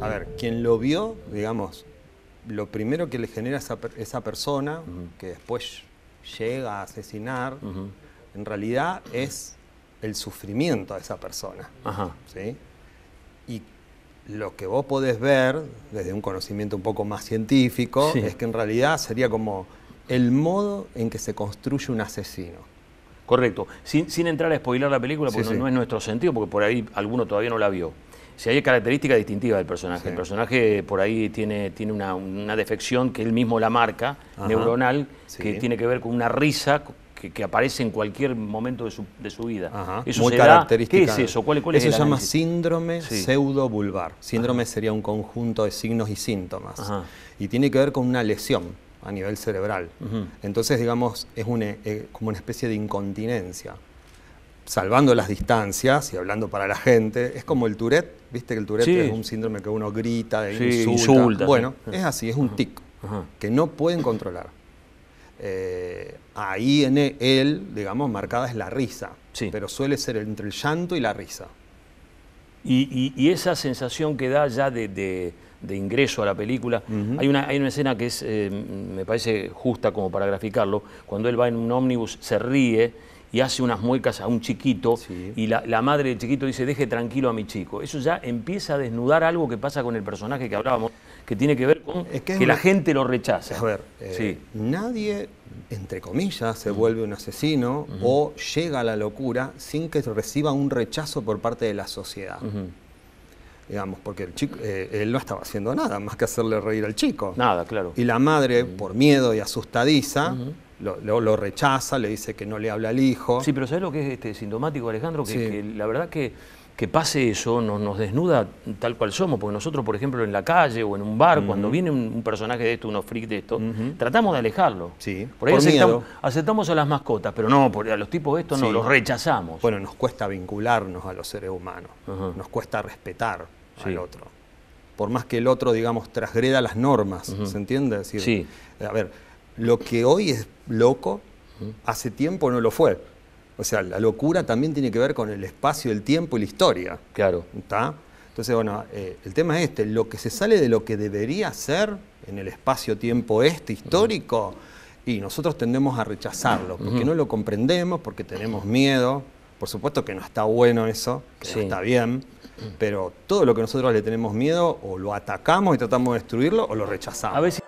a ver, quien lo vio, digamos, lo primero que le genera esa, esa persona, que después llega a asesinar, en realidad es el sufrimiento a esa persona. Ajá. Y lo que vos podés ver, desde un conocimiento un poco más científico, es que en realidad sería como el modo en que se construye un asesino. Correcto. Sin, entrar a spoiler la película, porque no es nuestro sentido, porque por ahí alguno todavía no la vio si hay características distintivas del personaje. El personaje por ahí tiene, tiene una, defección que él mismo la marca, neuronal, que tiene que ver con una risa que, aparece en cualquier momento de su, vida. muy ¿Qué es eso? ¿Cuál, eso se llama síndrome pseudo pseudobulbar. Síndrome sería un conjunto de signos y síntomas. Y tiene que ver con una lesión a nivel cerebral. Entonces, digamos, es eh, como una especie de incontinencia salvando las distancias y hablando para la gente, es como el Tourette, viste que el Tourette es un síndrome que uno grita e sí, insulta. Bueno, es así, es un tic que no pueden controlar. Eh, ahí en e-, él, digamos, marcada es la risa, pero suele ser entre el llanto y la risa. Y, esa sensación que da ya de, ingreso a la película, hay, una, hay una escena que es, eh, me parece justa como para graficarlo, cuando él va en un ómnibus, se ríe y hace unas muecas a un chiquito y la, madre del chiquito dice, deje tranquilo a mi chico. Eso ya empieza a desnudar algo que pasa con el personaje que hablábamos, que tiene que ver con que, la gente lo rechace. A ver, eh, nadie, entre comillas, se vuelve un asesino o llega a la locura sin que reciba un rechazo por parte de la sociedad. digamos, porque el chico, eh, él no estaba haciendo nada más que hacerle reír al chico. Nada, claro. Y la madre, por miedo y asustadiza, lo, lo, rechaza, le dice que no le habla al hijo. Sí, pero ¿sabes lo que es este sintomático, Alejandro? Que, la verdad que, que pase eso nos, nos, desnuda tal cual somos, porque nosotros, por ejemplo, en la calle o en un bar, cuando viene un, personaje de esto, unos freaks de esto, tratamos de alejarlo. Sí, por ahí aceptamos, a las mascotas, pero no, por, a los tipos de esto no, los rechazamos. Bueno, nos cuesta vincularnos a los seres humanos, nos cuesta respetar al otro. Por más que el otro, digamos, trasgreda las normas, ¿se entiende? sí. A ver, lo que hoy es loco, hace tiempo no lo fue. O sea, la locura también tiene que ver con el espacio, el tiempo y la historia. Claro. ¿Está? Entonces, bueno, eh, el tema es este, lo que se sale de lo que debería ser en el espacio-tiempo este histórico, y nosotros tendemos a rechazarlo, porque no lo comprendemos, porque tenemos miedo. Por supuesto que no está bueno eso, que está bien, pero todo lo que nosotros le tenemos miedo, o lo atacamos y tratamos de destruirlo, o lo rechazamos. A